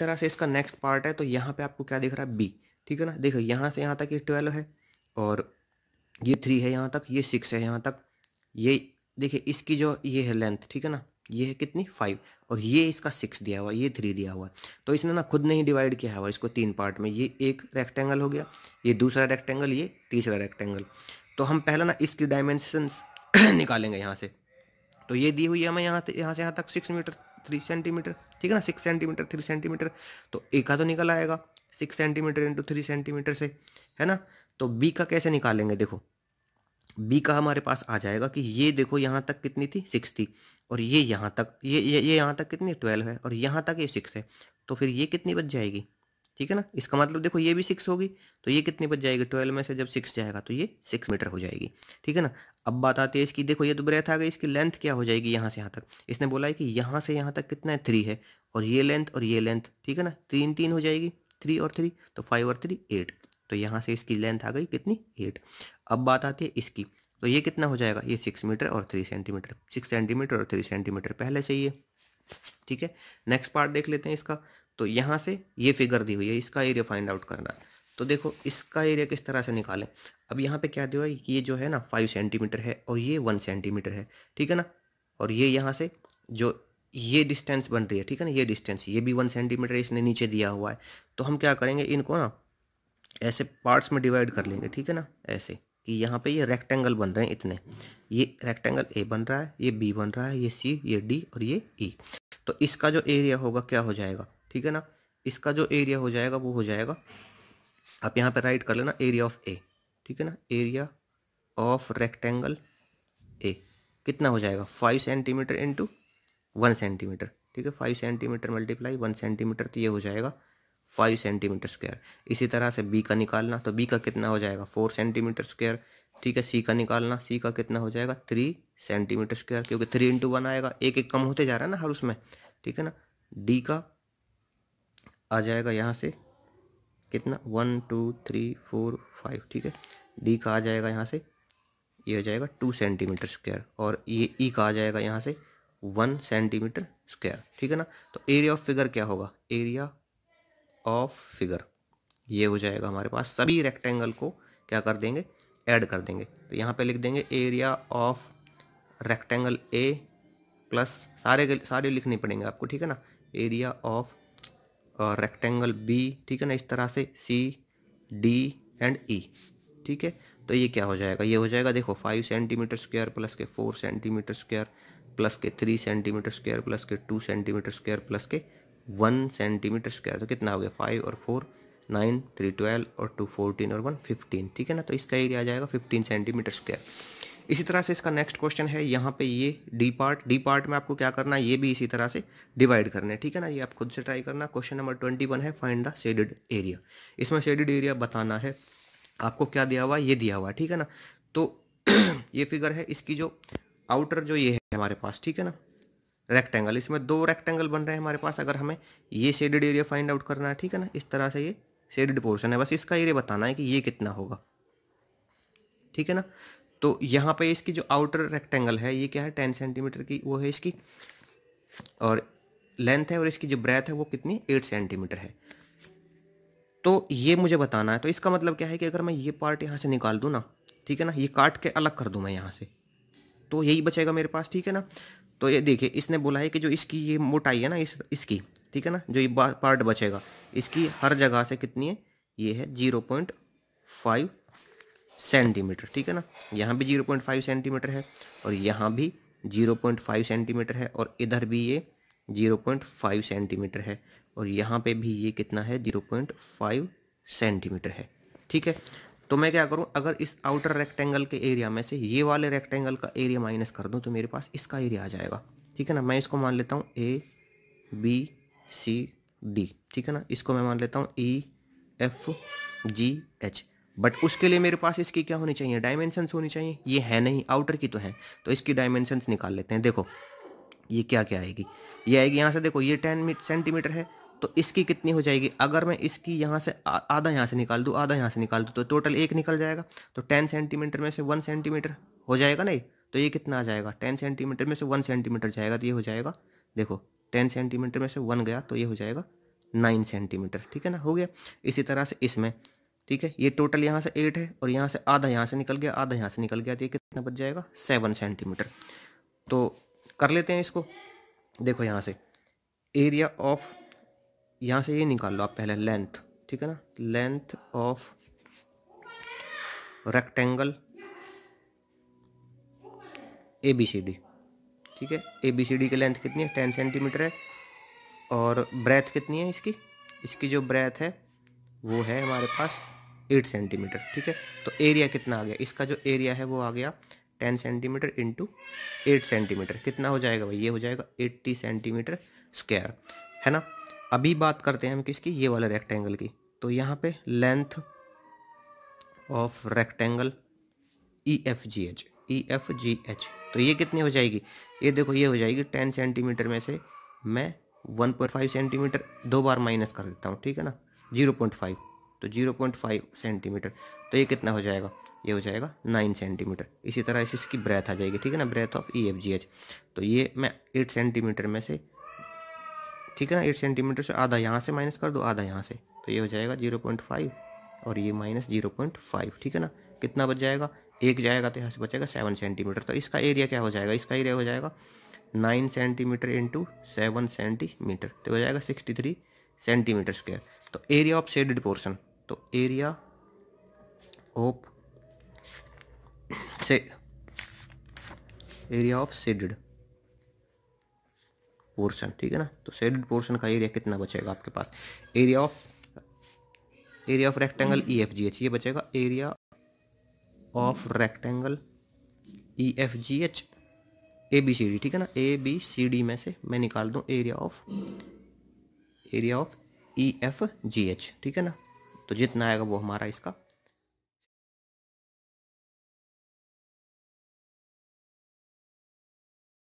तरह से इसका नेक्स्ट पार्ट है तो यहाँ पे आपको क्या दिख रहा है बी ठीक है ना देखो यहाँ से यहाँ तक ये ट्वेल्व है और ये थ्री है यहाँ तक ये सिक्स है यहाँ तक ये देखिए इसकी जो ये है लेंथ ठीक है ना ये है कितनी फाइव और ये इसका सिक्स दिया हुआ ये थ्री दिया हुआ तो इसने ना खुद नहीं डिवाइड किया हुआ इसको तीन पार्ट में ये एक रेक्टेंगल हो गया ये दूसरा रेक्टेंगल ये तीसरा रेक्टेंगल तो हम पहले ना इसकी डायमेंशन निकालेंगे यहाँ से तो ये दी हुई है हमें यहाँ यहाँ से यहाँ तक सिक्स मीटर थ्री सेंटीमीटर ठीक है ना सिक्स सेंटीमीटर थ्री सेंटीमीटर तो ए का तो निकल आएगा six centimetre into three centimetre से है ना तो बी का कैसे निकालेंगे देखो बी का हमारे पास आ जाएगा कि ये देखो यहाँ तक कितनी थी सिक्स थी और ये यहाँ तक ये ये यहाँ तक कितनी ट्वेल्व है और यहाँ तक ये सिक्स है तो फिर ये कितनी बच जाएगी ठीक है ना इसका मतलब देखो ये भी सिक्स होगी तो ये कितनी बच जाएगी ट्वेल्व में से जब सिक्स जाएगा तो ये सिक्स मीटर हो जाएगी ठीक है ना अब बात आती है इसकी देखो ये तो ब्रेथ आ गई इसकी लेंथ क्या हो जाएगी यहाँ से यहाँ तक इसने बोला है कि यहाँ से यहाँ तक कितना है थ्री है और ये लेंथ और ये लेंथ ठीक है ना तीन तीन हो जाएगी थ्री और थ्री तो फाइव और थ्री एट तो यहाँ से इसकी लेंथ आ गई कितनी एट अब बात आती है इसकी तो ये कितना हो जाएगा ये सिक्स मीटर और थ्री सेंटीमीटर सिक्स सेंटीमीटर और थ्री सेंटीमीटर पहले से ही है ठीक है नेक्स्ट पार्ट देख लेते हैं इसका तो यहाँ से ये फिगर दी हुई है इसका एरिया फाइंड आउट करना है तो देखो इसका एरिया किस तरह से निकालें अब यहाँ पे क्या दिया है ये जो है ना फाइव सेंटीमीटर है और ये वन सेंटीमीटर है ठीक है ना और ये यहाँ से जो ये डिस्टेंस बन रही है ठीक है ना ये डिस्टेंस ये भी वन सेंटीमीटर इसने नीचे दिया हुआ है तो हम क्या करेंगे इनको ना ऐसे पार्ट्स में डिवाइड कर लेंगे ठीक है ना ऐसे कि यहाँ पे ये रेक्टेंगल बन रहे हैं इतने ये रेक्टेंगल ए बन रहा है ये बी बन रहा है ये सी ये डी और ये ई e. तो इसका जो एरिया होगा क्या हो जाएगा ठीक है ना इसका जो एरिया हो जाएगा वो हो जाएगा आप यहाँ पर राइट कर लेना एरिया ऑफ ए ठीक है ना एरिया ऑफ रेक्टेंगल ए कितना हो जाएगा five centimetre into one centimetre ठीक है five centimetre multiply one centimetre तो ये हो जाएगा फाइव सेंटीमीटर स्क्वायर इसी तरह से बी का निकालना तो बी का कितना हो जाएगा फोर सेंटीमीटर स्क्वायर ठीक है सी का निकालना सी का कितना हो जाएगा थ्री सेंटीमीटर स्क्वायर क्योंकि थ्री इंटू वन आएगा एक एक कम होते जा रहा है ना हर उसमें ठीक है ना डी का आ जाएगा यहाँ से कितना one two three four five ठीक है डी का आ जाएगा यहाँ से ये हो जाएगा टू सेंटीमीटर स्क्वायर और ये ई e का आ जाएगा यहाँ से वन सेंटीमीटर स्क्वायर ठीक है ना तो एरिया ऑफ फिगर क्या होगा एरिया ऑफ फिगर ये हो जाएगा हमारे पास सभी रेक्टेंगल को क्या कर देंगे ऐड कर देंगे तो यहाँ पे लिख देंगे area of rectangle A plus सारे सारे लिखने पड़ेंगे आपको ठीक है ना एरिया ऑफ रेक्टेंगल बी ठीक है ना इस तरह से सी डी एंड ई ठीक है तो ये क्या हो जाएगा ये हो जाएगा देखो फाइव सेंटीमीटर स्क्वायर प्लस के फोर सेंटीमीटर स्क्वायर प्लस के थ्री सेंटीमीटर स्क्वायर प्लस के टू सेंटीमीटर स्क्वायर प्लस के वन सेंटीमीटर स्क्वायर तो कितना हो गया फाइव और फोर नाइन थ्री ट्वेल्व और टू फोर्टीन और वन फिफ्टीन ठीक है ना तो इसका एरिया आ जाएगा फिफ्टीन सेंटीमीटर स्क्वायर इसी तरह से इसका नेक्स्ट क्वेश्चन है यहाँ पे ये डी पार्ट डी पार्ट में आपको क्या करना है ये भी इसी तरह से डिवाइड करना है ठीक है ना ये आप खुद से ट्राई करना क्वेश्चन नंबर ट्वेंटी वन है फाइंड द शेडेड एरिया इसमें शेडेड एरिया बताना है आपको क्या दिया हुआ ये दिया हुआ ठीक है ना तो ये फिगर है इसकी जो आउटर जो ये है हमारे पास ठीक है ना रेक्टेंगल इसमें दो रेक्टेंगल बन रहे हैं हमारे पास अगर हमें ये शेडेड एरिया फाइंड आउट करना है ठीक है ना इस तरह से ये शेडेड पोर्शन है बस इसका एरिया बताना है कि ये कितना होगा ठीक है ना तो यहाँ पे इसकी जो आउटर रेक्टेंगल है ये क्या है टेन सेंटीमीटर की वो है इसकी और लेंथ है और इसकी जो ब्रेथ है वो कितनी एट सेंटीमीटर है तो ये मुझे बताना है तो इसका मतलब क्या है कि अगर मैं ये पार्ट यहाँ से निकाल दूँ ना ठीक है ना ये काट के अलग कर दूँ मैं यहाँ से तो यही बचेगा मेरे पास ठीक है ना तो ये देखिए इसने बोला है कि जो इसकी ये मोटाई है ना इस इसकी ठीक है ना जो ये पार्ट बचेगा इसकी हर जगह से कितनी है ये है जीरो पॉइंट फाइव सेंटीमीटर ठीक है ना यहाँ भी जीरो पॉइंट फाइव सेंटीमीटर है और यहाँ भी जीरो पॉइंट फाइव सेंटीमीटर है और इधर भी ये जीरो पॉइंट फाइव सेंटीमीटर है और यहाँ पे भी ये कितना है जीरो पॉइंट फाइव सेंटीमीटर है ठीक है तो मैं क्या करूँ अगर इस आउटर रेक्टेंगल के एरिया में से ये वाले रेक्टेंगल का एरिया माइनस कर दूँ तो मेरे पास इसका एरिया आ जाएगा ठीक है ना मैं इसको मान लेता हूँ ए बी सी डी ठीक है ना इसको मैं मान लेता हूँ E F G H but उसके लिए मेरे पास इसकी क्या होनी चाहिए डायमेंशंस होनी चाहिए ये है नहीं आउटर की तो है तो इसकी डायमेंशंस निकाल लेते हैं देखो ये क्या क्या आएगी ये आएगी यहाँ से देखो ये टेन सेंटीमीटर है तो इसकी कितनी हो जाएगी अगर मैं इसकी यहाँ से आधा यहाँ से निकाल दूँ आधा यहाँ से निकाल दूँ तो टोटल एक निकल जाएगा तो टेन सेंटीमीटर में से वन सेंटीमीटर हो जाएगा नहीं तो ये कितना आ जाएगा टेन सेंटीमीटर में से वन सेंटीमीटर जाएगा तो ये हो जाएगा देखो टेन सेंटीमीटर में से वन गया तो ये हो जाएगा नाइन सेंटीमीटर ठीक है ना हो गया इसी तरह से इसमें ठीक है ये टोटल यहाँ से एट है और यहाँ से आधा यहाँ से निकल गया आधा यहाँ से निकल गया तो ये कितना बच जाएगा सेवन सेंटीमीटर तो कर लेते हैं इसको देखो यहाँ से एरिया ऑफ यहाँ से ये निकाल लो आप पहले लेंथ ठीक है ना length of rectangle A B C D ठीक है ए बी सी डी की लेंथ कितनी है टेन सेंटीमीटर है और ब्रेथ कितनी है इसकी इसकी जो ब्रेथ है वो है हमारे पास एट सेंटीमीटर ठीक है तो एरिया कितना आ गया इसका जो एरिया है वो आ गया ten centimetre into eight centimetre कितना हो जाएगा भाई ये हो जाएगा एट्टी सेंटीमीटर स्क्वायर है ना अभी बात करते हैं हम किसकी ये वाले रेक्टेंगल की तो यहाँ पे length of rectangle E F G H E F G H तो ये कितनी हो जाएगी ये देखो ये हो जाएगी टेन सेंटीमीटर में से मैं वन पॉइंट फाइव सेंटीमीटर दो बार माइनस कर देता हूँ ठीक है ना जीरो पॉइंट फाइव तो जीरो पॉइंट फाइव सेंटीमीटर तो ये कितना हो जाएगा ये हो जाएगा नाइन सेंटीमीटर इसी तरह इस इसकी ब्रेथ आ जाएगी ठीक है ना breadth of E F G H तो ये मैं एट सेंटीमीटर में से ठीक है ना एट सेंटीमीटर से आधा यहाँ से माइनस कर दो आधा यहाँ से तो ये हो जाएगा जीरो पॉइंट फाइव और ये माइनस जीरो पॉइंट फाइव ठीक है ना कितना बच जाएगा एक जाएगा तो यहाँ से बचेगा सेवन सेंटीमीटर तो इसका एरिया क्या हो जाएगा इसका एरिया हो जाएगा nine centimetre into seven centimetre तो हो जाएगा सिक्सटी थ्री सेंटीमीटर स्क्वायर तो एरिया ऑफ शेडेड पोर्शन तो एरिया ऑफ से एरिया ऑफ सेडेड पोर्शन ठीक है ना तो सेडेड पोर्शन का एरिया कितना बचेगा आपके पास area of area of rectangle E F G H ये बचेगा area of rectangle E F G H A B C D ठीक है ना ए बी सी डी में से मैं निकाल दूं area of area of E F G H ठीक है ना तो जितना आएगा वो हमारा इसका